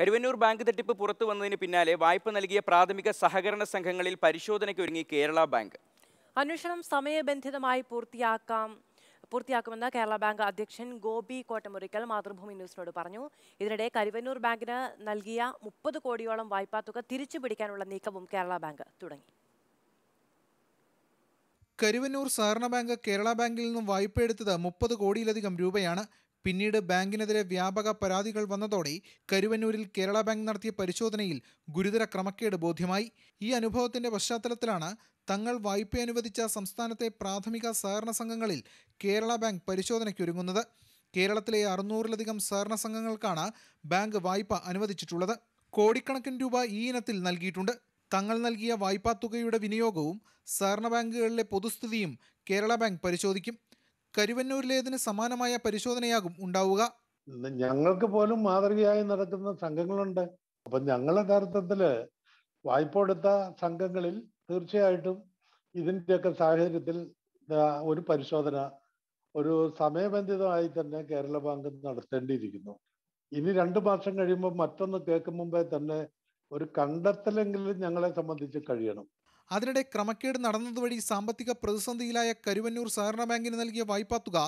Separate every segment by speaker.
Speaker 1: Karuvannur bank തട്ടിപ്പ് പുറത്തു വന്നതിന് പിന്നാലെ വായ്പ നൽകിയ പ്രാഥമിക സഹകരണ സംഘങ്ങളിൽ ഒരുങ്ങി കേരള ബാങ്ക്
Speaker 2: അന്വേഷണം സമയബന്ധിതമായി പൂർത്തിയാക്കാം പൂർത്തിയാക്കുമെന്ന് കേരള ബാങ്ക് അധ്യക്ഷൻ ഗോപി കോട്ടമുറിക്കൽ മാതൃഭൂമി ന്യൂസിനോട് പറഞ്ഞു ഇതിനിടെ കരുവന്നൂർ ബാങ്കിന് നൽകിയ മുപ്പത് കോടിയോളം വായ്പാ തുക തിരിച്ചു പിടിക്കാനുള്ള നീക്കവും കേരള ബാങ്ക് തുടങ്ങി
Speaker 3: കരുവന്നൂർ സഹകരണ ബാങ്ക് കേരള ബാങ്കിൽ നിന്നും വായ്പ എടുത്തത് മുപ്പത് കോടിയിലധികം രൂപയാണ് പിന്നീട് ബാങ്കിനെതിരെ വ്യാപക പരാതികൾ വന്നതോടെ കരുവന്നൂരിൽ കേരള ബാങ്ക് നടത്തിയ പരിശോധനയിൽ ഗുരുതര ക്രമക്കേട് ബോധ്യമായി ഈ അനുഭവത്തിന്റെ പശ്ചാത്തലത്തിലാണ് തങ്ങൾ വായ്പ അനുവദിച്ച സംസ്ഥാനത്തെ പ്രാഥമിക സഹകരണ സംഘങ്ങളിൽ കേരള ബാങ്ക് പരിശോധനയ്ക്കൊരുങ്ങുന്നത് കേരളത്തിലെ അറുന്നൂറിലധികം സഹകരണ സംഘങ്ങൾക്കാണ് ബാങ്ക് വായ്പ അനുവദിച്ചിട്ടുള്ളത് കോടിക്കണക്കിന് രൂപ ഈ ഇനത്തിൽ നൽകിയിട്ടുണ്ട് തങ്ങൾ നൽകിയ വായ്പാ തുകയുടെ വിനിയോഗവും സഹകരണ ബാങ്കുകളിലെ പൊതുസ്ഥിതിയും കേരള ബാങ്ക് പരിശോധിക്കും
Speaker 4: കരുവന്നൂരിലേതിന് സമാനമായ പരിശോധനയാകും ഉണ്ടാവുക ഞങ്ങൾക്ക് പോലും മാതൃകയായി നടക്കുന്ന സംഘങ്ങളുണ്ട് അപ്പൊ ഞങ്ങളുടെ യഥാർത്ഥത്തില് വായ്പ എടുത്ത സംഘങ്ങളിൽ തീർച്ചയായിട്ടും ഇതിന്റെയൊക്കെ സാഹചര്യത്തിൽ ഒരു പരിശോധന ഒരു സമയബന്ധിതമായി തന്നെ കേരള ബാങ്ക് നടത്തേണ്ടിയിരിക്കുന്നു ഇനി രണ്ടു മാസം കഴിയുമ്പോൾ മറ്റൊന്ന് കേൾക്കും മുമ്പേ തന്നെ ഒരു കണ്ടെത്തലെങ്കിലും ഞങ്ങളെ സംബന്ധിച്ച് കഴിയണം അതിനിടെ ക്രമക്കേട് നടന്നതുവഴി സാമ്പത്തിക പ്രതിസന്ധിയിലായ കരുവന്നൂർ സഹകരണ
Speaker 3: ബാങ്കിന് നൽകിയ വായ്പാ തുക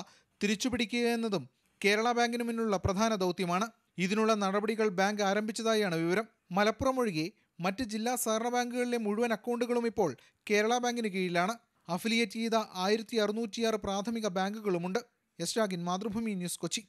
Speaker 3: തിരിച്ചുപിടിക്കുക എന്നതും കേരള ബാങ്കിനു മുന്നിലുള്ള പ്രധാന ദൗത്യമാണ് ഇതിനുള്ള നടപടികൾ ബാങ്ക് ആരംഭിച്ചതായാണ് വിവരം മലപ്പുറം ഒഴികെ മറ്റ് ജില്ലാ സഹകരണ ബാങ്കുകളിലെ മുഴുവൻ അക്കൗണ്ടുകളും ഇപ്പോൾ കേരള ബാങ്കിന് കീഴിലാണ് അഫിലിയേറ്റ് ചെയ്ത ആയിരത്തി പ്രാഥമിക ബാങ്കുകളുമുണ്ട് എസ് മാതൃഭൂമി ന്യൂസ് കൊച്ചി